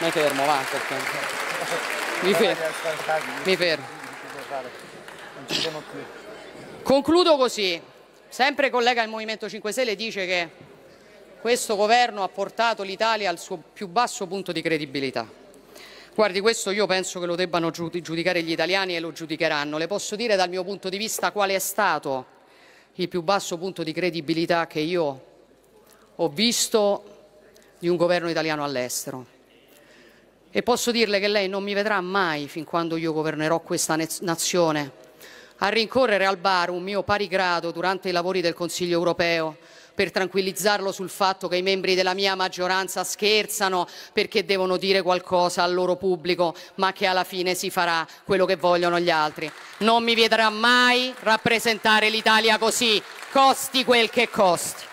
Mi fermo, va, perché... Mi fermo. Mi fermo. Concludo così. Sempre collega del Movimento 5 Stelle dice che questo governo ha portato l'Italia al suo più basso punto di credibilità. Guardi, questo io penso che lo debbano giudicare gli italiani e lo giudicheranno. Le posso dire dal mio punto di vista qual è stato il più basso punto di credibilità che io ho visto di un governo italiano all'estero. E posso dirle che lei non mi vedrà mai fin quando io governerò questa nazione. A rincorrere al bar un mio pari grado durante i lavori del Consiglio europeo per tranquillizzarlo sul fatto che i membri della mia maggioranza scherzano perché devono dire qualcosa al loro pubblico, ma che alla fine si farà quello che vogliono gli altri. Non mi vedrà mai rappresentare l'Italia così, costi quel che costi.